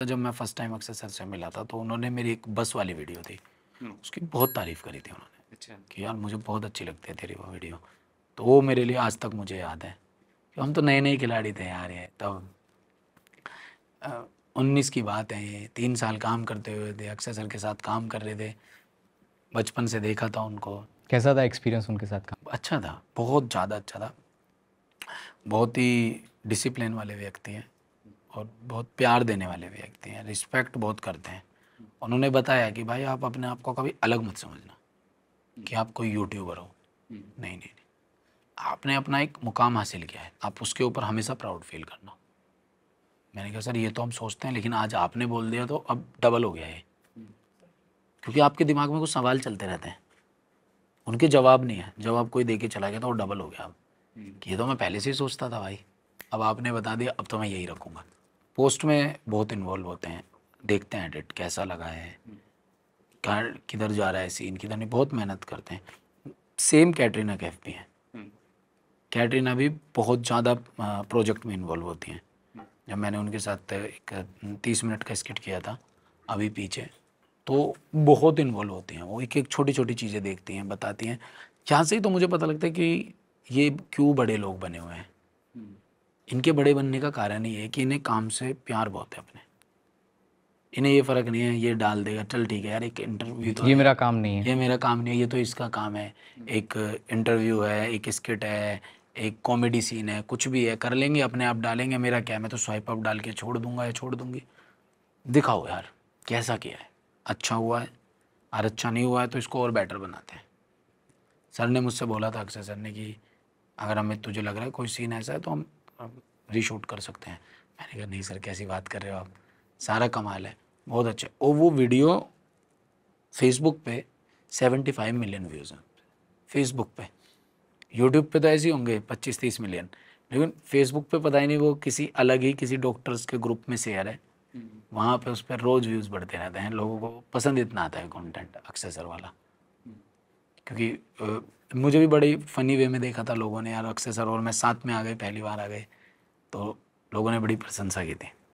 तो जब मैं फर्स्ट टाइम अक्सर सर से मिला था तो उन्होंने मेरी एक बस वाली वीडियो थी हम्म। उसकी बहुत तारीफ़ करी थी उन्होंने अच्छा। कि यार मुझे बहुत अच्छी लगती है तेरी वो वीडियो तो वो मेरे लिए आज तक मुझे याद है कि हम तो नए नए खिलाड़ी थे यार ये तब तो, उन्नीस की बात है ये तीन साल काम करते हुए थे अक्सर सर के साथ काम कर रहे थे बचपन से देखा था उनको कैसा था एक्सपीरियंस उनके साथ काम अच्छा था बहुत ज़्यादा अच्छा था बहुत ही डिसिप्लिन वाले व्यक्ति हैं और बहुत प्यार देने वाले व्यक्ति हैं रिस्पेक्ट बहुत करते हैं उन्होंने बताया कि भाई आप अपने आप को कभी अलग मत समझना कि आप कोई यूट्यूबर हो हम्म। नहीं नहीं नहीं आपने अपना एक मुकाम हासिल किया है आप उसके ऊपर हमेशा प्राउड फील करना मैंने कहा सर ये तो हम सोचते हैं लेकिन आज आपने बोल दिया तो अब डबल हो गया है हम्म। क्योंकि आपके दिमाग में कुछ सवाल चलते रहते हैं उनके जवाब नहीं है जवाब कोई दे के चला गया तो वो डबल हो गया अब हम्म। ये तो मैं पहले से ही सोचता था भाई अब आपने बता दिया अब तो मैं यही रखूँगा पोस्ट में बहुत इन्वॉल्व होते हैं देखते हैं एडिट कैसा लगा है कहाँ किधर जा रहा है सीन किधर नहीं बहुत मेहनत करते हैं सेम कैटरीना कैफ भी हैं कैटरीना हम्म। भी बहुत ज़्यादा प्रोजेक्ट में इन्वॉल्व होती हैं जब मैंने उनके साथ एक तीस मिनट का स्किट किया था अभी पीछे तो बहुत इन्वॉल्व होती हैं वो एक एक छोटी छोटी चीज़ें देखती हैं बताती हैं यहाँ से ही तो मुझे पता लगता है कि ये क्यों बड़े लोग बने हुए हैं हम्म। इनके बड़े बनने का कारण ये है कि इन्हें काम से प्यार बहुत है अपने इन्हें ये फ़र्क नहीं है ये डाल देगा चल ठीक है यार एक इंटरव्यू तो ये मेरा काम नहीं है ये मेरा काम नहीं है ये तो इसका काम है एक इंटरव्यू है एक स्किट है एक कॉमेडी सीन है कुछ भी है कर लेंगे अपने आप डालेंगे मेरा क्या मैं तो स्वाइप अप डाल के छोड़ दूंगा या छोड़ दूंगी दिखाओ यार कैसा किया है अच्छा हुआ है और अच्छा नहीं हुआ है तो इसको और बेटर बनाते हैं सर ने मुझसे बोला था अक्सर सर ने कि अगर हमें तुझे लग रहा है कोई सीन ऐसा है तो हम आप रीशूट कर सकते हैं मैंने कहा नहीं सर कैसी बात कर रहे हो आप सारा कमाल है बहुत अच्छा और वो वीडियो फेसबुक पे फाइव मिलियन व्यूज़ हैं फेसबुक पे यूट्यूब पे तो ऐसे ही होंगे पच्चीस तीस मिलियन लेकिन फेसबुक पे पता ही नहीं वो किसी अलग ही किसी डॉक्टर्स के ग्रुप में शेयर है हम्म। वहाँ पे उस पर रोज़ व्यूज़ बढ़ते रहते हैं लोगों को पसंद इतना आता है कंटेंट अक्सेसर वाला क्योंकि मुझे भी बड़ी फ़नी वे में देखा था लोगों ने यार अक्सर सर और मैं साथ में आ गए पहली बार आ गए तो लोगों ने बड़ी प्रशंसा की थी